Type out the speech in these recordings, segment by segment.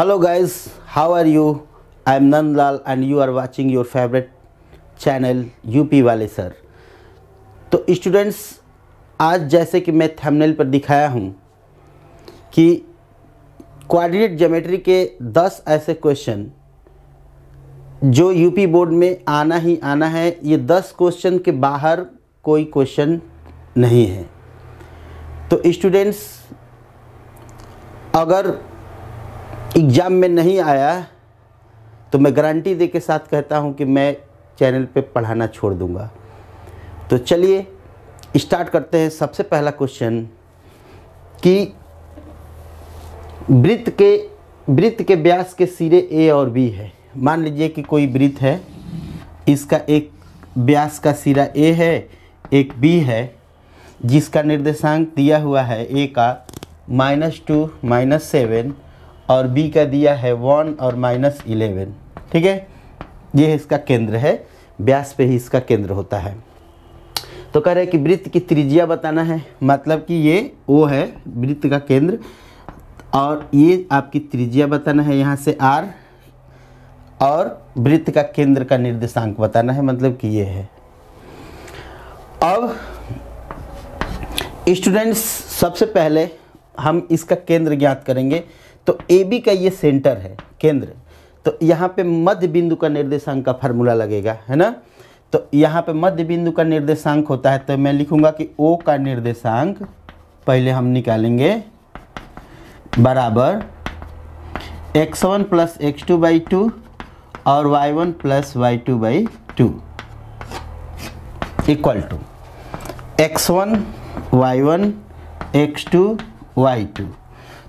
hello hello how are you I am Nand Lal and you are watching your favourite channel UP वाले sir तो students आज जैसे कि मैं थंबनेल पर दिखाया हूँ कि कोऑर्डिनेट जोमेट्री के 10 ऐसे क्वेश्चन जो यूपी बोर्ड में आना ही आना है ये 10 क्वेश्चन के बाहर कोई क्वेश्चन नहीं है तो स्टूडेंट्स अगर एग्ज़ाम में नहीं आया तो मैं गारंटी दे के साथ कहता हूँ कि मैं चैनल पे पढ़ाना छोड़ दूँगा तो चलिए स्टार्ट करते हैं सबसे पहला क्वेश्चन कि वृत्त के वृत्त के व्यास के सिरे ए और बी है मान लीजिए कि कोई वृत्त है इसका एक व्यास का सिरा ए है एक बी है जिसका निर्देशांक दिया हुआ है ए का माइनस टू माइनस सेवन और बी का दिया है वन और माइनस इलेवन ठीक है ये है इसका केंद्र है व्यास पे ही इसका केंद्र होता है तो कह रहे हैं कि वृत्त की त्रिज्या बताना है मतलब कि ये वो है वृत्त का केंद्र और ये आपकी त्रिज्या बताना है यहाँ से आर और वृत्त का केंद्र का निर्देशांक बताना है मतलब कि ये है अब स्टूडेंट्स सबसे पहले हम इसका केंद्र ज्ञात करेंगे तो ए बी का ये सेंटर है केंद्र तो यहाँ पे मध्य बिंदु का निर्देशांक का फार्मूला लगेगा है ना तो यहाँ पे मध्य बिंदु का निर्देशांक होता है तो मैं लिखूंगा कि ओ का निर्देशांक पहले हम निकालेंगे बराबर x one plus x two by two और y one plus y two by two equal to x one y one x two y two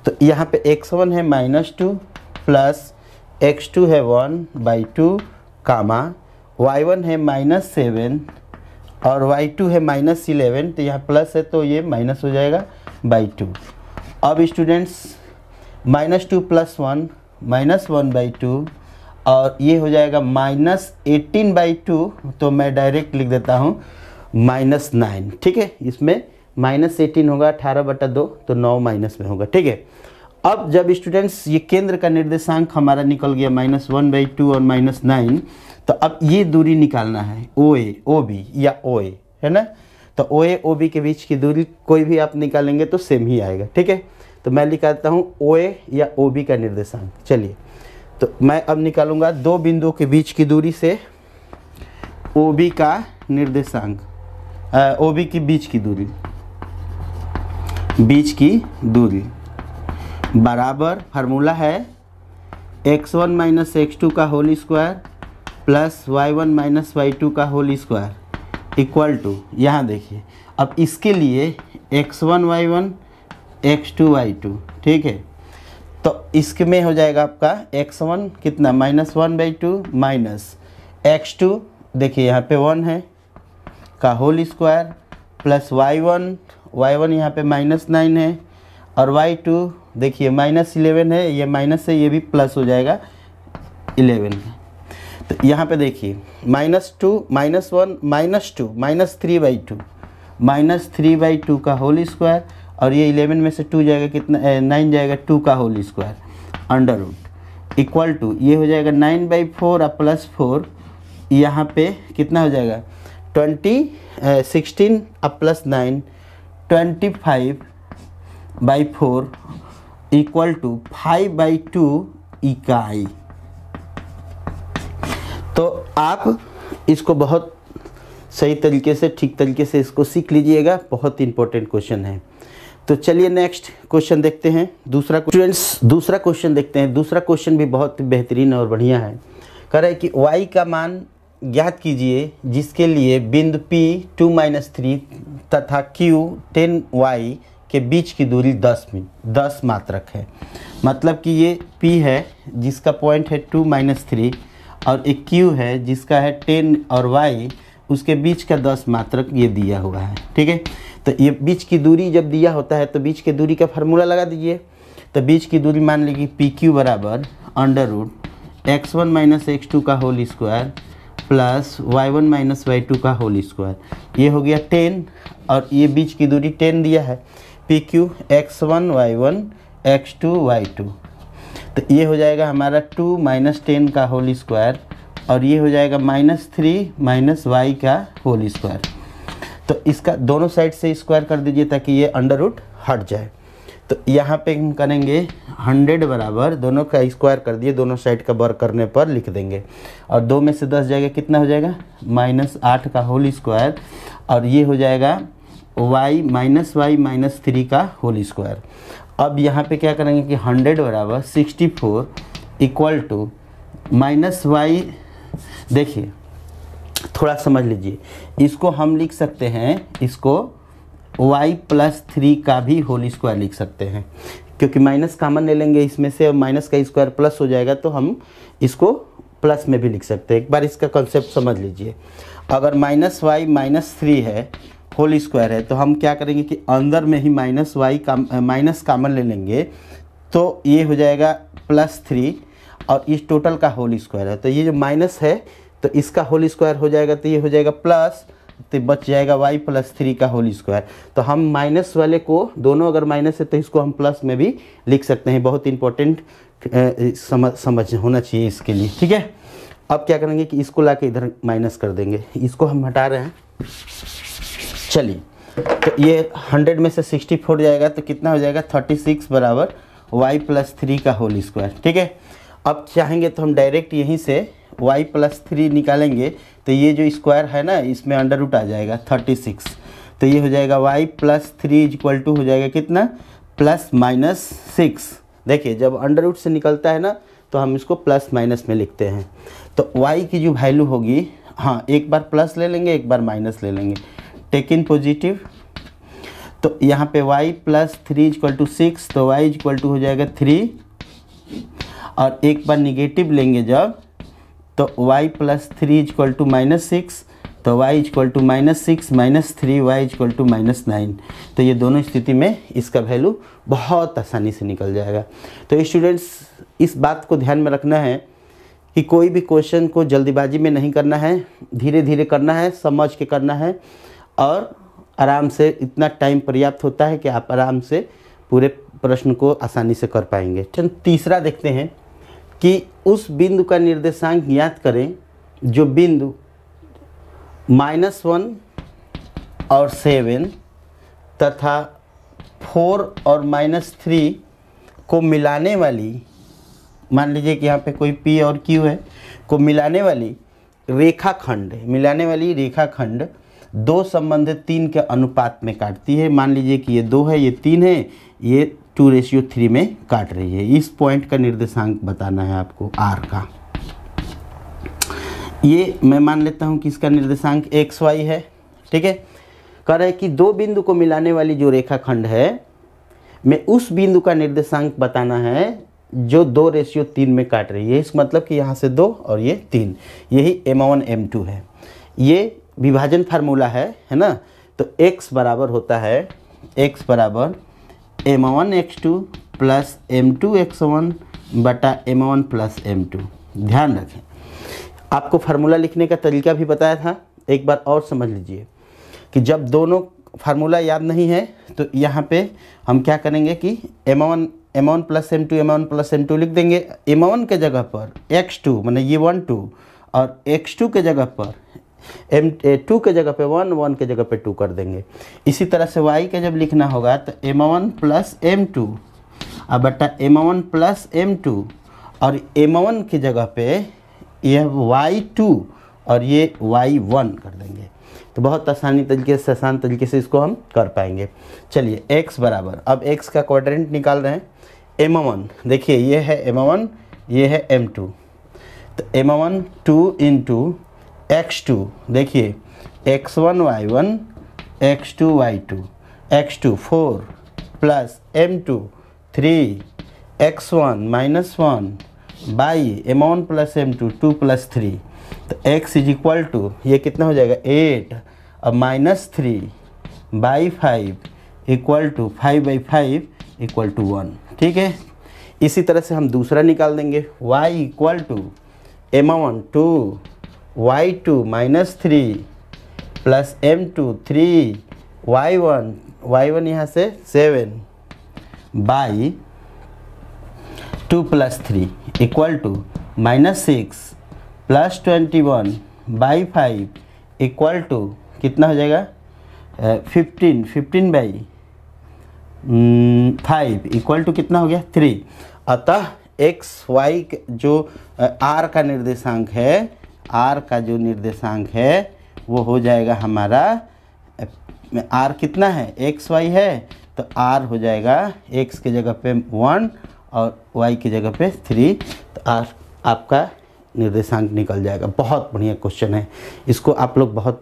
तो यहाँ पे एक्स वन है minus two plus x two है one by two comma y one है minus seven और y two है minus eleven तो यहाँ प्लस है तो ये माइनस हो जाएगा बाई टू अब students minus two plus one minus one by two और ये हो जाएगा माइनस एटीन बाई टू तो मैं डायरेक्ट लिख देता हूँ माइनस नाइन ठीक है इसमें माइनस एटीन होगा अठारह बटा दो तो नौ माइनस में होगा ठीक है अब जब स्टूडेंट्स ये केंद्र का निर्देशांक हमारा निकल गया माइनस वन बाई टू और माइनस नाइन तो अब ये दूरी निकालना है ओ ए ओ बी या ओ ए है ना तो ओ ए ओ बी के बीच की दूरी कोई भी आप निकालेंगे तो सेम ही आएगा ठीक है तो मैं निकालता हूँ ओ ए या ओ बी का निर्देशांक चलिए तो मैं अब निकालूंगा दो बिंदुओं के बीच की दूरी से ओ बी का निर्देशांक ओ बी के बीच की दूरी बीच की दूरी बराबर फार्मूला है x one minus x two का whole square plus y one minus y two का होल स्क्वायर इक्वल टू यहाँ देखिए अब इसके लिए x one y one x two y two ठीक है तो इसमें हो जाएगा आपका एक्स वन कितना minus one by two minus x two देखिए यहाँ पे वन है का whole square plus y one y one यहाँ पर माइनस नाइन है और वाई टू देखिए माइनस इलेवन है ये माइनस है ये भी प्लस हो जाएगा इलेवन है तो यहाँ पे देखिए minus two minus one minus two minus three by two minus three by two का होल स्क्वायर और ये इलेवन में से टू जाएगा कितना नाइन जाएगा टू का whole square under root equal to ये हो जाएगा नाइन बाई फोर और प्लस फोर यहाँ पे कितना हो जाएगा ट्वेंटी सिक्सटीन और plus nine twenty five by four equal to five by two इकाई तो आप इसको बहुत सही तरीके से ठीक तरीके से इसको सीख लीजिएगा बहुत इंपॉर्टेंट क्वेश्चन है तो चलिए नेक्स्ट क्वेश्चन देखते हैं दूसरा स्टूडेंट्स दूसरा क्वेश्चन देखते हैं दूसरा क्वेश्चन भी बहुत बेहतरीन और बढ़िया है कह रहे कि y का मान ज्ञात कीजिए जिसके लिए बिंदु P टू माइनस थ्री तथा Q टेन वाई के बीच की दूरी दस मिन दस मात्रक है मतलब कि ये P है जिसका पॉइंट है टू माइनस थ्री और एक Q है जिसका है टेन और Y उसके बीच का दस मात्रक ये दिया हुआ है ठीक है तो ये बीच की दूरी जब दिया होता है तो बीच की दूरी का फार्मूला लगा दीजिए तो बीच की दूरी मान लीजिए पी क्यू बराबर under root x one minus x two का whole square plus y one minus y two का होल स्क्वायर ये हो गया टेन और ये बीच की दूरी टेन दिया है P Q x one y one x two y two तो ये हो जाएगा हमारा टू माइनस टेन का होल स्क्वायर और ये हो जाएगा माइनस थ्री माइनस वाई का होल स्क्वायर तो इसका दोनों साइड से स्क्वायर कर दीजिए ताकि ये अंडर रूट हट जाए तो यहाँ पे हम करेंगे हंड्रेड बराबर दोनों का स्क्वायर कर दिए दोनों साइड का वर्क करने पर लिख देंगे और दो में से दस जाएगा कितना हो जाएगा माइनस आठ का होल स्क्वायर और ये हो जाएगा y minus y minus three का होल स्क्वायर अब यहाँ पे क्या करेंगे कि हंड्रेड बराबर sixty four equal to minus y देखिए थोड़ा समझ लीजिए इसको हम लिख सकते हैं इसको वाई प्लस थ्री का भी होल स्क्वायर लिख सकते हैं क्योंकि माइनस कामन ले लेंगे इसमें से और माइनस का स्क्वायर प्लस हो जाएगा तो हम इसको प्लस में भी लिख सकते हैं एक बार इसका कंसेप्ट समझ लीजिए अगर माइनस वाई माइनस थ्री है होल स्क्वायर है तो हम क्या करेंगे कि अंदर में ही माइनस वाई का माइनस कामन ले लेंगे तो ये हो जाएगा प्लस थ्री और इस टोटल का होल स्क्वायर है तो ये जो माइनस है तो इसका होल स्क्वायर हो जाएगा तो ये हो जाएगा प्लस तो बच जाएगा वाई प्लस थ्री का होल स्क्वायर तो हम माइनस वाले को दोनों अगर माइनस है तो इसको हम प्लस में भी लिख सकते हैं बहुत इंपॉर्टेंट समझ समझ होना चाहिए इसके लिए ठीक है अब क्या करेंगे कि इसको ला इधर माइनस कर देंगे इसको हम हटा रहे हैं चलिए तो ये हंड्रेड में से सिक्सटी फोर जाएगा तो कितना हो जाएगा थर्टी सिक्स बराबर वाई प्लस थ्री का होल स्क्वायर ठीक है अब चाहेंगे तो हम डायरेक्ट यहीं से वाई प्लस थ्री निकालेंगे तो ये जो स्क्वायर है ना इसमें अंडर रूट आ जाएगा थर्टी सिक्स तो ये हो जाएगा y plus three is equal to हो जाएगा कितना प्लस माइनस सिक्स देखिए जब अंडर रूट से निकलता है ना तो हम इसको प्लस माइनस में लिखते हैं तो वाई की जो वैल्यू होगी हाँ एक बार प्लस ले लेंगे एक बार माइनस ले लेंगे टेक इन पॉजिटिव तो यहाँ पे y plus three equal to six तो y इजक्वल टू हो जाएगा थ्री और एक बार निगेटिव लेंगे जब तो y plus three is equal to minus six तो y is equal to minus six minus three y is equal to minus nine तो ये दोनों स्थिति में इसका वैल्यू बहुत आसानी से निकल जाएगा तो स्टूडेंट्स इस बात को ध्यान में रखना है कि कोई भी क्वेश्चन को जल्दीबाजी में नहीं करना है धीरे धीरे करना है समझ के करना है और आराम से इतना टाइम पर्याप्त होता है कि आप आराम से पूरे प्रश्न को आसानी से कर पाएंगे चल तीसरा देखते हैं कि उस बिंदु का निर्देशांक ज्ञात करें जो बिंदु माइनस वन और सेवन तथा फोर और माइनस थ्री को मिलाने वाली मान लीजिए कि यहाँ पे कोई पी और क्यू है को मिलाने वाली रेखाखंड मिलाने वाली रेखाखंड दो संबंधित तीन के अनुपात में काटती है मान लीजिए कि ये दो है ये तीन है ये टू रेशियो थ्री में काट रही है इस पॉइंट का निर्देशांक बताना है आपको आर का ये मैं मान लेता हूँ कि इसका निर्देशांक एक्स वाई है ठीक है कह रहे कि दो बिंदु को मिलाने वाली जो रेखाखंड है मैं उस बिंदु का निर्देशांक बताना है जो दो रेशियो तीन में काट रही है इस मतलब कि यहाँ से दो और ये तीन यही एम वन एम टू है ये विभाजन फार्मूला है है ना तो x बराबर होता है x बराबर m one x two plus m two x one बटा m one plus m two ध्यान रखें आपको फार्मूला लिखने का तरीका भी बताया था एक बार और समझ लीजिए कि जब दोनों फार्मूला याद नहीं है तो यहाँ पे हम क्या करेंगे कि m one m one plus m two m one plus m two लिख देंगे एम वन के जगह पर एक्स टू मैंने ये वन टू और एक्स टू के जगह पर एम टू के जगह पे वन वन के जगह पे टू कर देंगे इसी तरह से वाई का जब लिखना होगा तो m one plus m two और बट्टा m one plus m two और एम वन की जगह पे ये वाई टू और ये वाई वन कर देंगे तो बहुत आसानी तरीके से आसान तरीके से इसको हम कर पाएंगे चलिए एक्स बराबर अब एक्स का क्वाड्रेंट निकाल रहे हैं एम वन देखिए ये है एम वन ये है एम टू तो m one two into x two देखिए x one y one x two y two x two four plus m two three x one minus one by m one plus m two two plus three तो x is equal to ये कितना हो जाएगा eight और minus three by five equal to five by five equal to one ठीक है इसी तरह से हम दूसरा निकाल देंगे y equal to m one two y two minus three plus m two three y one y one यहाँ से seven by two plus three equal to minus six plus twenty one by five equal to कितना हो जाएगा fifteen fifteen by five equal to कितना हो गया three अतः x y जो आर uh, का निर्देशांक है आर का जो निर्देशांक है वो हो जाएगा हमारा आर कितना है एक्स वाई है तो आर हो जाएगा एक्स के जगह पे वन और वाई की जगह पे थ्री तो आर आपका निर्देशांक निकल जाएगा बहुत बढ़िया क्वेश्चन है इसको आप लोग बहुत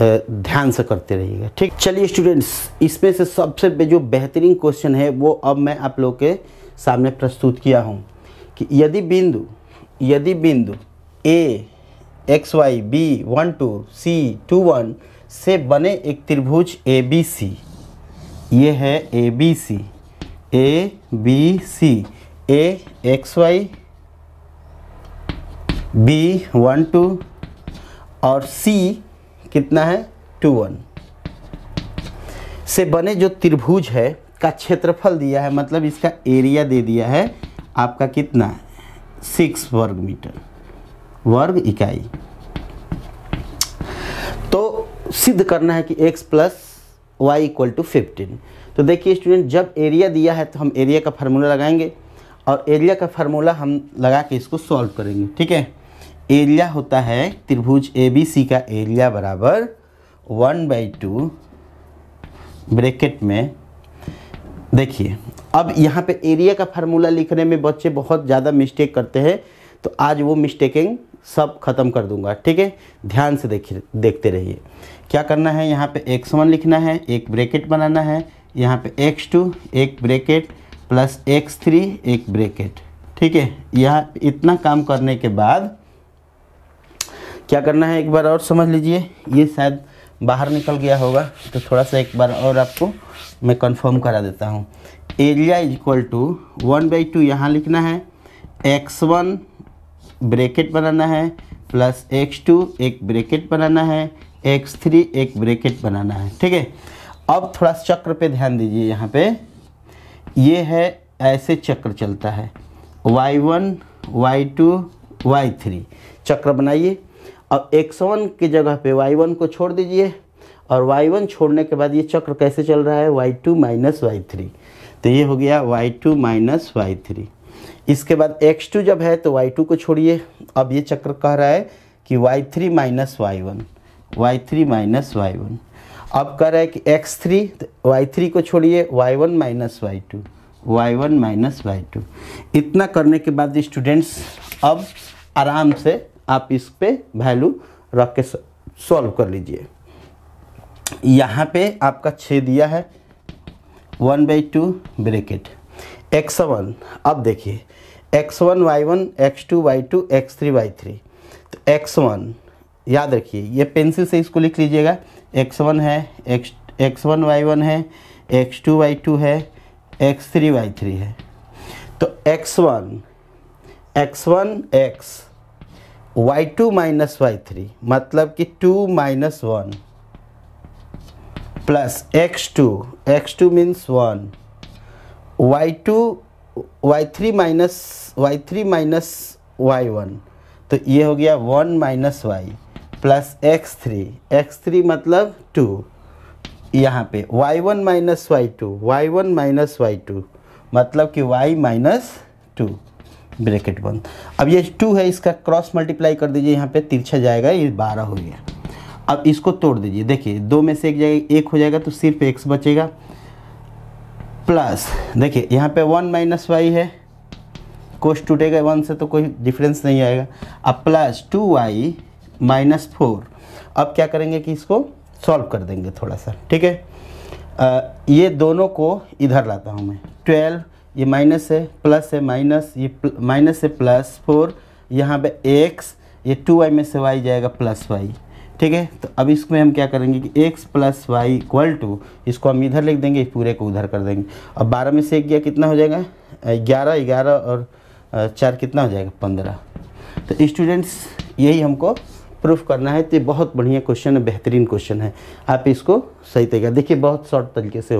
ध्यान से करते रहिएगा ठीक चलिए स्टूडेंट्स इसमें से सबसे जो बेहतरीन क्वेश्चन है वो अब मैं आप लोग के सामने प्रस्तुत किया हूँ कि यदि बिंदु यदि बिंदु A x y B one two C two one से बने एक त्रिभुज ए बी सी ये है A B C A B C A x y B one two और सी कितना है टू वन से बने जो त्रिभुज है का क्षेत्रफल दिया है मतलब इसका एरिया दे दिया है आपका कितना सिक्स वर्ग मीटर वर्ग इकाई तो सिद्ध करना है कि x plus y equal to fifteen तो देखिए स्टूडेंट जब एरिया दिया है तो हम एरिया का फार्मूला लगाएंगे और एरिया का फार्मूला हम लगा के इसको सॉल्व करेंगे ठीक है एरिया होता है त्रिभुज ए बी सी का एरिया बराबर वन बाई टू ब्रेकेट में देखिए अब यहाँ पे एरिया का फार्मूला लिखने में बच्चे बहुत ज़्यादा मिस्टेक करते हैं तो आज वो मिस्टेकिंग सब खत्म कर दूंगा ठीक है ध्यान से देख देखते रहिए क्या करना है यहाँ पे एक्स वन लिखना है एक ब्रेकेट बनाना है यहाँ पे एक्स टू एक ब्रेकेट प्लस एक्स थ्री एक ब्रेकेट ठीक है यहाँ इतना काम करने के बाद क्या करना है एक बार और समझ लीजिए ये शायद बाहर निकल गया होगा तो थोड़ा सा एक बार और आपको मैं कंफर्म करा देता हूँ area is equal to one by two यहाँ लिखना है एक्स वन ब्रेकेट बनाना है प्लस एक्स टू एक ब्रेकेट बनाना है एक्स थ्री एक ब्रेकेट बनाना है ठीक है अब थोड़ा चक्र पे ध्यान दीजिए यहाँ पे ये है ऐसे चक्र चलता है y one y two y three चक्र बनाइए अब एक्स वन की जगह पे वाई वन को छोड़ दीजिए और वाई वन छोड़ने के बाद ये चक्र कैसे चल रहा है y two minus y three तो ये हो गया y two minus y three इसके बाद एक्स टू जब है तो वाई टू को छोड़िए अब ये चक्र कह रहा है कि y three minus y one y three minus y one अब कह रहा है कि एक्स थ्री वाई थ्री को छोड़िए y one minus y two y one minus y two इतना करने के बाद स्टूडेंट्स अब आराम से आप इस पर वैल्यू रख के सॉल्व कर लीजिए यहाँ पे आपका छः दिया है one by two bracket x one अब देखिए x one y one x two y two x three y three तो एक्स वन याद रखिए ये पेंसिल से इसको लिख लीजिएगा एक्स वन है x x one y one है एक्स टू वाई टू है एक्स थ्री वाई थ्री है तो x one x one x y two minus y three मतलब कि two minus one plus x two x two means one y two y three minus y three minus y one तो ये हो गया one minus y plus x three x three मतलब two यहाँ पे y one minus y two y one minus y two मतलब कि y minus two bracket one अब ये टू है इसका क्रॉस मल्टीप्लाई कर दीजिए यहाँ पे तिरछा जाएगा ये बारह हो गया अब इसको तोड़ दीजिए देखिए दो में से एक जाएगा एक हो जाएगा तो सिर्फ एक्स बचेगा प्लस देखिए यहाँ पे वन माइनस वाई है कोश टूटेगा वन से तो कोई डिफरेंस नहीं आएगा अब plus two y minus four अब क्या करेंगे कि इसको सॉल्व कर देंगे थोड़ा सा ठीक है ये दोनों को इधर लाता हूँ मैं ट्वेल्व ये माइनस है प्लस है माइनस ये माइनस है प्लस फोर यहाँ पे एक्स ये टू वाई में से वाई जाएगा प्लस वाई ठीक है तो अब इसमें हम क्या करेंगे कि x plus y equal to इसको हम इधर लिख देंगे इस पूरे को उधर कर देंगे अब बारह में से एक गया कितना हो जाएगा ग्यारह ग्यारह और चार कितना हो जाएगा पंद्रह तो स्टूडेंट्स यही हमको प्रूफ करना है तो ये बहुत बढ़िया क्वेश्चन है बेहतरीन क्वेश्चन है आप इसको सही तरीका देखिए बहुत शॉर्ट तरीके से